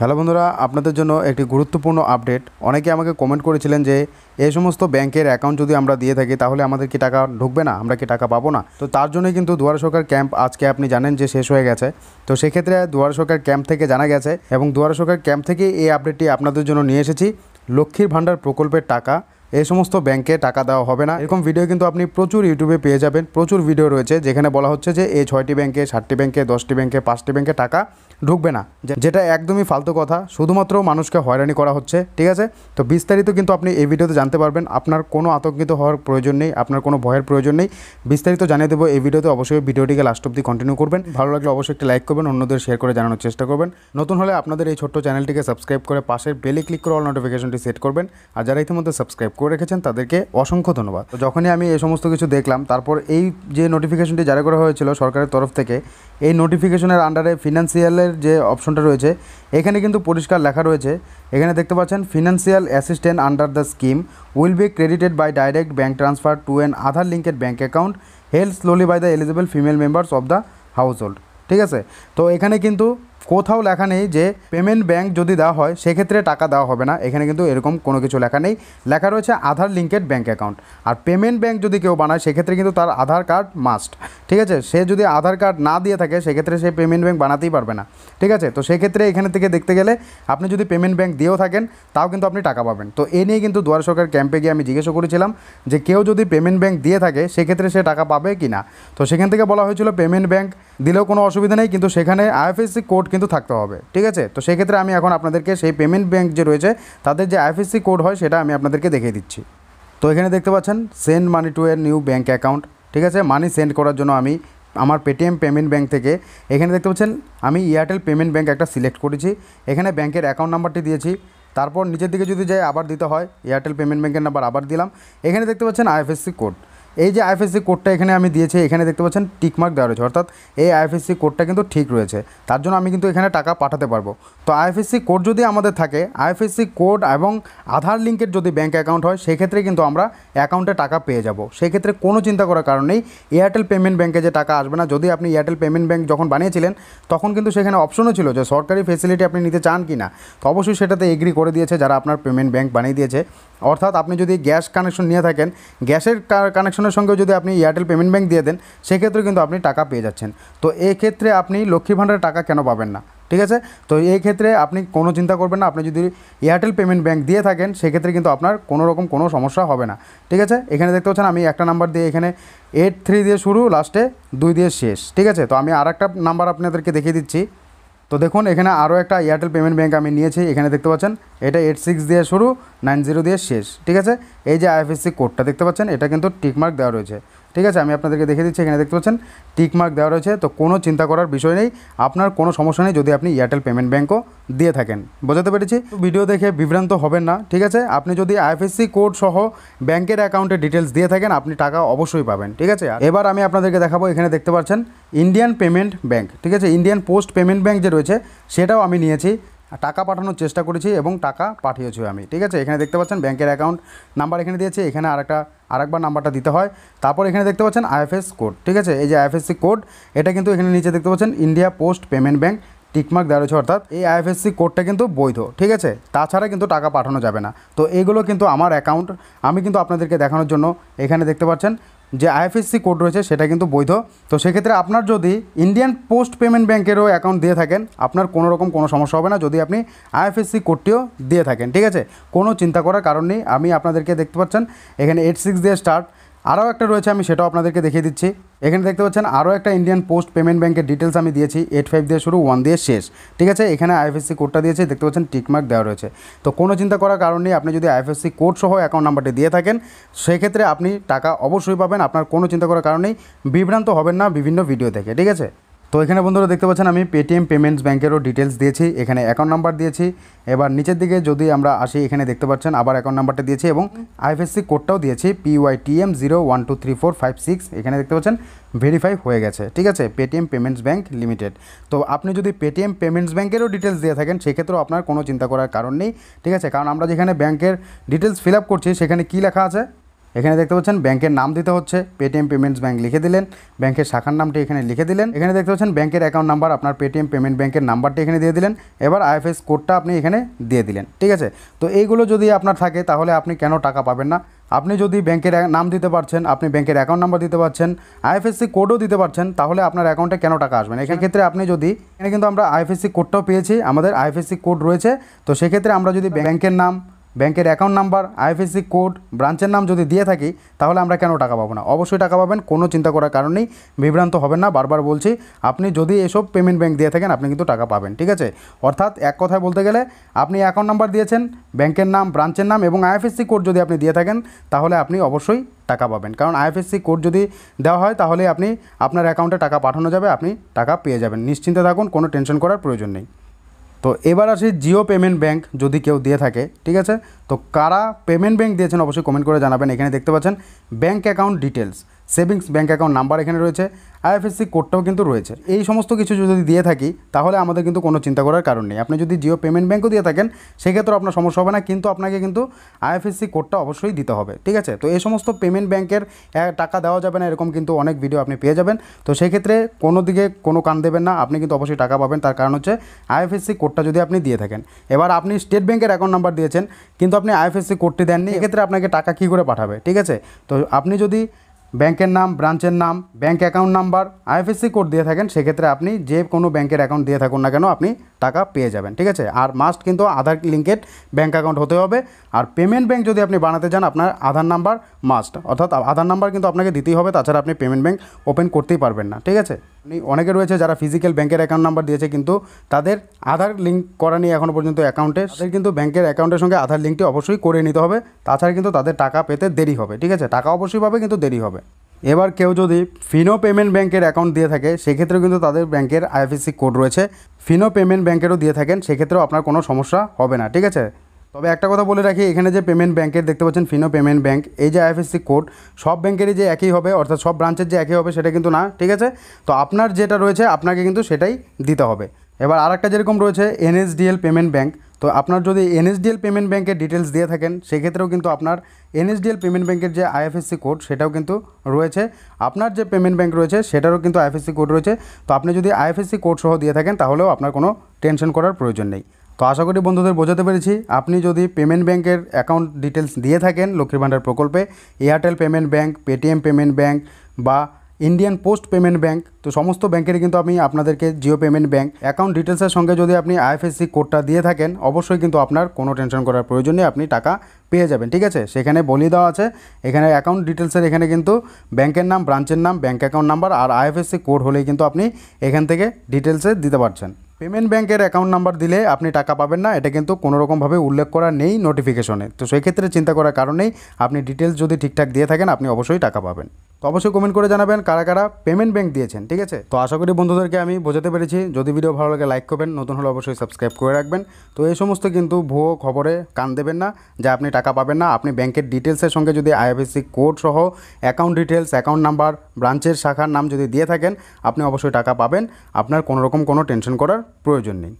hello বন্ধুরা আপনাদের জন্য একটি গুরুত্বপূর্ণ আপডেট অনেকে আমাকে কমেন্ট করেছিলেন যে এই সমস্ত ব্যাংকের অ্যাকাউন্ট যদি আমরা দিয়ে থাকি তাহলে আমাদের কি টাকা ঢুকবে না আমরা কি টাকা পাবো না তো তার জন্যই কিন্তু দুয়ার সরকার ক্যাম্প আজকে আপনি জানেন যে শেষ হয়ে গেছে তো সেক্ষেত্রে দুয়ার সরকার ক্যাম্প থেকে জানা গেছে এবং দুয়ার সরকার ক্যাম্প থেকে এই আপডেটটি আপনাদের জন্য নিয়ে এসেছি লক্ষ্মীর ভাণ্ডার প্রকল্পের টাকা এই সমস্ত ব্যাংকে টাকা দেওয়া হবে না এরকম ভিডিও কিন্তু আপনি প্রচুর ইউটিউবে পেয়ে যাবেন প্রচুর ভিডিও রয়েছে যেখানে বলা হচ্ছে যে এই ছয়টি ব্যাংকে সাতটি ব্যাংকে দশটি ব্যাংকে পাঁচটি ব্যাংকে টাকা ঢুকবে না যেটা একদমই ফালতু কথা শুধুমাত্র মানুষকে হয়রানি করা হচ্ছে ঠিক আছে তো বিস্তারিত কিন্তু আপনি এই ভিডিওতে জানতে পারবেন আপনার কোনো আতঙ্কিত হওয়ার প্রয়োজন নেই আপনার কোনো ভয়ের প্রয়োজন নেই বিস্তারিত জানিয়ে দেবো এই ভিডিওতে অবশ্যই ভিডিওটিকে লাস্ট অব্দি কন্টিনিউ করবেন ভালো লাগলে অবশ্যই একটি লাইক করবেন অন্যদের শেয়ার করে জানানোর চেষ্টা করবেন নতুন হলে আপনাদের এই ছোট্ট চ্যানেলটিকে সাবস্ক্রাইব করে পাশের বেলে ক্লিক করে অল নোটিফিকেশনটি সেট করবেন আর যারা ইতিমধ্যে সাবস্ক্রাইব করে রেখেছেন তাদেরকে অসংখ্য ধন্যবাদ তো যখনই আমি এই সমস্ত কিছু দেখলাম তারপর এই যে নোটিফিকেশনটি জারি করা হয়েছিল সরকারের তরফ থেকে এই নোটিফিকেশনের আন্ডারে ফিনান্সিয়ালের যে অপশনটা রয়েছে এখানে কিন্তু পরিষ্কার লেখা রয়েছে এখানে দেখতে পাচ্ছেন financial assistant under the scheme will be credited by direct bank transfer to an Aadhaar linked bank account held solely by the eligible female members of the household ঠিক আছে তো এখানে কিন্তু কোথাও লেখা নেই যে পেমেন্ট ব্যাংক যদি দেওয়া হয় সেক্ষেত্রে টাকা দেওয়া হবে না এখানে কিন্তু এরকম কোনো কিছু লেখা নেই লেখা রয়েছে আধার লিঙ্কেড ব্যাঙ্ক অ্যাকাউন্ট আর পেমেন্ট ব্যাংক যদি কেউ বানায় সেক্ষেত্রে কিন্তু তার আধার কার্ড মাস্ট ঠিক আছে সে যদি আধার কার্ড না দিয়ে থাকে সেক্ষেত্রে সে পেমেন্ট ব্যাংক বানাতেই পারবে না ঠিক আছে তো সেক্ষেত্রে এখানে থেকে দেখতে গেলে আপনি যদি পেমেন্ট ব্যাংক দিয়েও থাকেন তাও কিন্তু আপনি টাকা পাবেন তো এ নিয়ে কিন্তু দুয়ার সরকার ক্যাম্পে গিয়ে আমি জিজ্ঞাসা করেছিলাম যে কেউ যদি পেমেন্ট ব্যাংক দিয়ে থাকে সেক্ষেত্রে সে টাকা পাবে কি না তো সেখান থেকে বলা হয়েছিল পেমেন্ট ব্যাংক দিলেও কোনো অসুবিধা নেই কিন্তু সেখানে আইএফএসসি কোড কিন্তু থাকতে হবে ঠিক আছে তো সেক্ষেত্রে আমি এখন আপনাদেরকে সেই পেমেন্ট ব্যাঙ্ক যে রয়েছে তাদের যে আইএফএসসি কোড হয় সেটা আমি আপনাদেরকে দেখিয়ে দিচ্ছি তো এখানে দেখতে পাচ্ছেন সেন্ড মানি টু এর নিউ ব্যাঙ্ক অ্যাকাউন্ট ঠিক আছে মানি সেন্ড করার জন্য আমি আমার পেটিএম পেমেন্ট ব্যাঙ্ক থেকে এখানে দেখতে পাচ্ছেন আমি এয়ারটেল পেমেন্ট ব্যাঙ্ক একটা সিলেক্ট করেছি এখানে ব্যাঙ্কের অ্যাকাউন্ট নাম্বারটি দিয়েছি তারপর নিচের দিকে যদি যাই আবার দিতে হয় এয়ারটেল পেমেন্ট ব্যাঙ্কের নাম্বার আবার দিলাম এখানে দেখতে পাচ্ছেন আইএফএসসি কোড এই যে আইএফএসসি কোডটা এখানে আমি দিয়েছি এখানে দেখতে পাচ্ছেন টিকমার্ক দেওয়া রয়েছে অর্থাৎ এই আইএফএসসি কোডটা কিন্তু ঠিক রয়েছে তার জন্য আমি কিন্তু এখানে টাকা পাঠাতে পারবো তো আইএফএসসি কোড যদি আমাদের থাকে আইএফএসসি কোড এবং আধার লিঙ্কের যদি ব্যাঙ্ক অ্যাকাউন্ট হয় সেক্ষেত্রে কিন্তু আমরা অ্যাকাউন্টে টাকা পেয়ে যাব সেক্ষেত্রে কোনো চিন্তা করার কারণ নেই এয়ারটেল পেমেন্ট ব্যাঙ্কে যে টাকা আসবে না যদি আপনি এয়ারটেল পেমেন্ট ব্যাঙ্ক যখন বানিয়েছিলেন তখন কিন্তু সেখানে অপশনও ছিল যে সরকারি ফেসিলিটি আপনি নিতে চান কি না তো অবশ্যই সেটাতে এগ্রি করে দিয়েছে যারা আপনার পেমেন্ট ব্যাঙ্ক বানিয়ে দিয়েছে অর্থাৎ আপনি যদি গ্যাস কানেকশন নিয়ে থাকেন গ্যাসের কানেকশন সঙ্গে সঙ্গে যদি আপনি এয়ারটেল পেমেন্ট ব্যাঙ্ক দিয়ে দেন সেক্ষেত্রে কিন্তু আপনি টাকা পেয়ে যাচ্ছেন তো এক্ষেত্রে আপনি লক্ষ্মী ভাণ্ডারের টাকা কেন পাবেন না ঠিক আছে তো এই ক্ষেত্রে আপনি কোনো চিন্তা করবেন না আপনি যদি এয়ারটেল পেমেন্ট ব্যাঙ্ক দিয়ে থাকেন সেক্ষেত্রে কিন্তু আপনার কোনো রকম কোনো সমস্যা হবে না ঠিক আছে এখানে দেখতে পাচ্ছেন আমি একটা নাম্বার দিয়ে এখানে এইট থ্রি দিয়ে শুরু লাস্টে দুই দিয়ে শেষ ঠিক আছে তো আমি আর একটা নাম্বার আপনাদেরকে দেখিয়ে দিচ্ছি তো দেখুন এখানে আরও একটা এয়ারটেল পেমেন্ট ব্যাঙ্ক আমি নিয়েছি এখানে দেখতে পাচ্ছেন এটা এইট সিক্স দিয়ে শুরু নাইন জিরো দিয়ে শেষ ঠিক আছে এই যে আইএফএসসি কোডটা দেখতে পাচ্ছেন এটা কিন্তু টিকমার্ক দেওয়া রয়েছে ঠিক আছে আমি আপনাদেরকে দেখে দিচ্ছি এখানে দেখতে পাচ্ছেন টিকমার্ক দেওয়া রয়েছে তো কোনো চিন্তা করার বিষয় নেই আপনার কোনো সমস্যা নেই যদি আপনি এয়ারটেল পেমেন্ট ব্যাঙ্কও দিয়ে থাকেন বোঝাতে পেরেছি ভিডিও দেখে বিভ্রান্ত হবেন না ঠিক আছে আপনি যদি আইএফএসসি কোড সহ ব্যাংকের অ্যাকাউন্টে ডিটেলস দিয়ে থাকেন আপনি টাকা অবশ্যই পাবেন ঠিক আছে এবার আমি আপনাদেরকে দেখাবো এখানে দেখতে পাচ্ছেন ইন্ডিয়ান পেমেন্ট ব্যাঙ্ক ঠিক আছে ইন্ডিয়ান পোস্ট পেমেন্ট ব্যাঙ্ক যে রয়েছে সেটাও আমি নিয়েছি টাকা পাঠানোর চেষ্টা করেছি এবং টাকা পাঠিয়েছি আমি ঠিক আছে এখানে দেখতে পাচ্ছেন ব্যাংকের অ্যাকাউন্ট নাম্বার এখানে দিয়েছে এখানে আরেকটা আরেকবার নাম্বারটা দিতে হয় তারপর এখানে দেখতে পাচ্ছেন আইএফএস কোড ঠিক আছে এই যে আইএফএসসি কোড এটা কিন্তু এখানে নিচে দেখতে পাচ্ছেন India post payment bank tick mark দেওয়া রয়েছে অর্থাৎ এই আইএফএসসি কোডটা কিন্তু বৈধ ঠিক আছে তাছাড়া কিন্তু টাকা পাঠানো যাবে না তো এইগুলো কিন্তু আমার অ্যাকাউন্ট আমি কিন্তু আপনাদেরকে দেখানোর জন্য এখানে দেখতে পাচ্ছেন যে আইএফএসসি কোড রয়েছে সেটা কিন্তু বৈধ তো সেক্ষেত্রে আপনার যদি ইন্ডিয়ান পোস্ট পেমেন্ট ব্যাংকেরও অ্যাকাউন্ট দিয়ে থাকেন আপনার কোনো রকম কোনো সমস্যা হবে না যদি আপনি আইএফএসসি কোডটিও দিয়ে থাকেন ঠিক আছে কোনো চিন্তা করার কারণ নেই আমি আপনাদেরকে দেখতে পাচ্ছেন এখানে এইট সিক্স দিয়ে স্টার্ট আরও একটা রয়েছে আমি সেটাও আপনাদেরকে দেখিয়ে দিচ্ছি এখানে দেখতে পাচ্ছেন আরও একটা ইন্ডিয়ান পোস্ট পেমেন্ট ব্যাংকের ডিটেলস আমি দিয়েছি এইট ফাইভ দিয়ে শুরু ওয়ান দিয়ে শেষ ঠিক আছে এখানে আইএফএসসি কোডটা দিয়েছি দেখতে পাচ্ছেন টিকমার্ক দেওয়া রয়েছে তো কোনো চিন্তা করার কারণ নেই আপনি যদি আইএফএসসি কোড সহ অ্যাকাউন্ট নাম্বারটি দিয়ে থাকেন সেক্ষেত্রে আপনি টাকা অবশ্যই পাবেন আপনার কোনো চিন্তা করার কারণেই বিভ্রান্ত হবেন না বিভিন্ন ভিডিও থেকে ঠিক আছে তো এখানে বন্ধুরা দেখতে পাচ্ছেন আমি পেটিএম পেমেন্টস ব্যাংকেরও ডিটেলস দিয়েছি এখানে অ্যাকাউন্ট নাম্বার দিয়েছি এবার নিচের দিকে যদি আমরা আসি এখানে দেখতে পাচ্ছেন আবার অ্যাকাউন্ট নাম্বারটা দিয়েছি এবং আইএফএসসি কোডটাও দিয়েছি TM zero one two three four five six এখানে দেখতে পাচ্ছেন ভেরিফাই হয়ে গেছে ঠিক আছে পেটিএম পেমেন্টস ব্যাঙ্ক লিমিটেড তো আপনি যদি পেটিএম পেমেন্টস ব্যাংকেরও ডিটেলস দিয়ে থাকেন সেক্ষেত্রেও আপনার কোনো চিন্তা করার কারণ নেই ঠিক আছে কারণ আমরা যেখানে ব্যাংকের ডিটেলস ফিল আপ করছি সেখানে কী লেখা আছে এখানে দেখতে পাচ্ছেন ব্যাংকের নাম দিতে হচ্ছে পেটিএম পেমেন্টস ব্যাংক লিখে দিলেন ব্যাংকের শাখার নামটি এখানে লিখে দিলেন এখানে দেখতে পাচ্ছেন ব্যাংকের অ্যাকাউন্ট নাম্বার আপনার পেটিএম পেমেন্ট ব্যাংকের নাম্বারটি এখানে দিয়ে দিলেন এবার আইএফএস কোডটা আপনি এখানে দিয়ে দিলেন ঠিক আছে তো এইগুলো যদি আপনার থাকে তাহলে আপনি কেন টাকা পাবেন না আপনি যদি ব্যাংকের নাম দিতে পারছেন আপনি ব্যাংকের অ্যাকাউন্ট নাম্বার দিতে পারছেন আইএফএসসি কোডও দিতে পারছেন তাহলে আপনার অ্যাকাউন্টে কেন টাকা আসবেন না ক্ষেত্রে আপনি যদি এখানে কিন্তু আমরা আইএফএসসি কোডটাও পেয়েছি আমাদের আইএফএসসি কোড রয়েছে তো সেক্ষেত্রে আমরা যদি ব্যাংকের নাম ব্যাংকের অ্যাকাউন্ট নাম্বার আইএফএসসি কোড ব্রাঞ্চের নাম যদি দিয়ে থাকি তাহলে আমরা কেন টাকা পাবো না অবশ্যই টাকা পাবেন কোনো চিন্তা করার কারণ নেই বিভ্রান্ত হবেন না বারবার বলছি আপনি যদি এসব পেমেন্ট ব্যাংক দিয়ে থাকেন আপনি কিন্তু টাকা পাবেন ঠিক আছে অর্থাৎ এক কথায় বলতে গেলে আপনি অ্যাকাউন্ট নাম্বার দিয়েছেন ব্যাংকের নাম ব্রাঞ্চের নাম এবং আইএফএসসি কোড যদি আপনি দিয়ে থাকেন তাহলে আপনি অবশ্যই টাকা পাবেন কারণ আইএফএসসি কোড যদি দেওয়া হয় তাহলে আপনি আপনার অ্যাকাউন্টে টাকা পাঠানো যাবে আপনি টাকা পেয়ে যাবেন নিশ্চিন্তে থাকুন কোনো টেনশন করার প্রয়োজন নেই তো এবার আসি জিও পেমেন্ট ব্যাঙ্ক যদি কেউ দিয়ে থাকে ঠিক আছে তো কারা পেমেন্ট ব্যাঙ্ক দিয়েছেন অবশ্যই কমেন্ট করে জানাবেন এখানে দেখতে পাচ্ছেন bank account details savings bank account number এখানে রয়েছে আইএফএসসি কোডটাও কিন্তু রয়েছে এই সমস্ত কিছু যদি দিয়ে থাকি তাহলে আমাদের কিন্তু কোনো চিন্তা করার কারণ নেই আপনি যদি জিও পেমেন্ট ব্যাঙ্কও দিয়ে থাকেন সেক্ষেত্রে আপনার সমস্যা হবে না কিন্তু আপনাকে কিন্তু আইএফএসসি কোডটা অবশ্যই দিতে হবে ঠিক আছে তো এই সমস্ত পেমেন্ট ব্যাঙ্কের টাকা দেওয়া যাবে না এরকম কিন্তু অনেক ভিডিও আপনি পেয়ে যাবেন তো সেক্ষেত্রে কোনো দিকে কোনো কান দেবেন না আপনি কিন্তু অবশ্যই টাকা পাবেন তার কারণ হচ্ছে আইএফএসসি কোডটা যদি আপনি দিয়ে থাকেন এবার আপনি স্টেট ব্যাঙ্কের অ্যাকাউন্ট নাম্বার দিয়েছেন কিন্তু আপনি আইএফএসসি কোডটি দেননি এক্ষেত্রে আপনাকে টাকা কী করে পাঠাবে ঠিক আছে তো আপনি যদি ব্যাংকের নাম ব্রাঞ্চের নাম bank account number IFSC code দিয়ে থাকেন সেক্ষেত্রে আপনি যে কোনো ব্যাংকের অ্যাকাউন্ট দিয়ে থাকুন না কেন আপনি টাকা পেয়ে যাবেন ঠিক আছে আর মাস্ট কিন্তু আধার লিঙ্কেড ব্যাঙ্ক অ্যাকাউন্ট হতে হবে আর পেমেন্ট ব্যাঙ্ক যদি আপনি বানাতে চান আপনার আধার নাম্বার মাস্ট অর্থাৎ আধার নাম্বার কিন্তু আপনাকে দিতেই হবে তাছাড়া আপনি পেমেন্ট ব্যাঙ্ক ওপেন করতেই পারবেন না ঠিক আছে অনেকে রয়েছে যারা ফিজিক্যাল ব্যাঙ্কের অ্যাকাউন্ট নাম্বার দিয়েছে কিন্তু তাদের আধার লিঙ্ক করা নিয়ে এখনও পর্যন্ত অ্যাকাউন্টে তাদের কিন্তু ব্যাঙ্কের অ্যাকাউন্টের সঙ্গে আধার লিঙ্কটি অবশ্যই করে নিতে হবে তাছাড়া কিন্তু তাদের টাকা পেতে দেরি হবে ঠিক আছে টাকা অবশ্যই পাবে কিন্তু দেরি হবে এবার কেউ যদি ফিনো পেমেন্ট ব্যাংকের অ্যাকাউন্ট দিয়ে থাকে সেক্ষেত্রেও কিন্তু তাদের ব্যাংকের আইএফএসি কোড রয়েছে ফিনো পেমেন্ট ব্যাংকেরও দিয়ে থাকেন সেক্ষেত্রেও আপনার কোনো সমস্যা হবে না ঠিক আছে তবে একটা কথা বলে রাখি এখানে যে পেমেন্ট ব্যাংকের দেখতে পাচ্ছেন ফিনো পেমেন্ট ব্যাংক এই যে আইএফএসি কোড সব ব্যাংকেরই যে একই হবে অর্থাৎ সব ব্রাঞ্চের যে একই হবে সেটা কিন্তু না ঠিক আছে তো আপনার যেটা রয়েছে আপনাকে কিন্তু সেটাই দিতে হবে এবার আরেকটা যেরকম রয়েছে এনএসডিএল পেমেন্ট ব্যাংক তো আপনার যদি এনএসডিএল পেমেন্ট ব্যাংকের ডিটেলস দিয়ে থাকেন সেক্ষেত্রেও কিন্তু আপনার এনএসডিএল পেমেন্ট ব্যাংকের যে আইএফএসসি কোড সেটাও কিন্তু রয়েছে আপনার যে পেমেন্ট ব্যাংক রয়েছে সেটারও কিন্তু আইএফএসসি কোড রয়েছে তো আপনি যদি আইএফএসসি কোড সহ দিয়ে থাকেন তাহলেও আপনার কোনো টেনশন করার প্রয়োজন নেই তো আশা করি বন্ধুদের বোঝাতে পেরেছি আপনি যদি পেমেন্ট ব্যাংকের অ্যাকাউন্ট ডিটেলস দিয়ে থাকেন লক্ষ্মীর ভাণ্ডার প্রকল্পে Airtel payment bank Paytm payment bank বা ইন্ডিয়ান পোস্ট পেমেন্ট ব্যাঙ্ক তো সমস্ত ব্যাংকেরই কিন্তু আমি আপনাদেরকে জিও পেমেন্ট ব্যাঙ্ক অ্যাকাউন্ট ডিটেলসের সঙ্গে যদি আপনি আইএফএসসি কোডটা দিয়ে থাকেন অবশ্যই কিন্তু আপনার কোনো টেনশন করার প্রয়োজন নেই আপনি টাকা পেয়ে যাবেন ঠিক আছে সেখানে বলিয়ে দেওয়া আছে এখানে অ্যাকাউন্ট ডিটেলসের এখানে কিন্তু ব্যাংকের নাম ব্রাঞ্চের নাম ব্যাঙ্ক অ্যাকাউন্ট নাম্বার আর আইএফএসসি কোড হলেই কিন্তু আপনি এখান থেকে ডিটেলসে দিতে পারছেন পেমেন্ট ব্যাংকের অ্যাকাউন্ট নাম্বার দিলে আপনি টাকা পাবেন না এটা কিন্তু কোনোরকমভাবে উল্লেখ করা নেই নোটিফিকেশনে তো সেই ক্ষেত্রে চিন্তা করার কারণেই আপনি ডিটেলস যদি ঠিকঠাক দিয়ে থাকেন আপনি অবশ্যই টাকা পাবেন তো অবশ্যই কমেন্ট করে জানাবেন কারা কারা পেমেন্ট ব্যাঙ্ক দিয়েছেন ঠিক আছে তো আশা করি বন্ধুদেরকে আমি বোঝাতে পেরেছি যদি ভিডিও ভালো লাগে লাইক করবেন নতুন হলে অবশ্যই সাবস্ক্রাইব করে রাখবেন তো এই সমস্ত কিন্তু ভুয়ো খবরে কান দেবেন না যে আপনি টাকা পাবেন না আপনি ব্যাংকের ডিটেলসের সঙ্গে যদি আইএফএসসি কোড সহ অ্যাকাউন্ট ডিটেলস অ্যাকাউন্ট নাম্বার ব্রাঞ্চের শাখার নাম যদি দিয়ে থাকেন আপনি অবশ্যই টাকা পাবেন আপনার কোনোরকম কোনো টেনশন করার প্রয়োজন নেই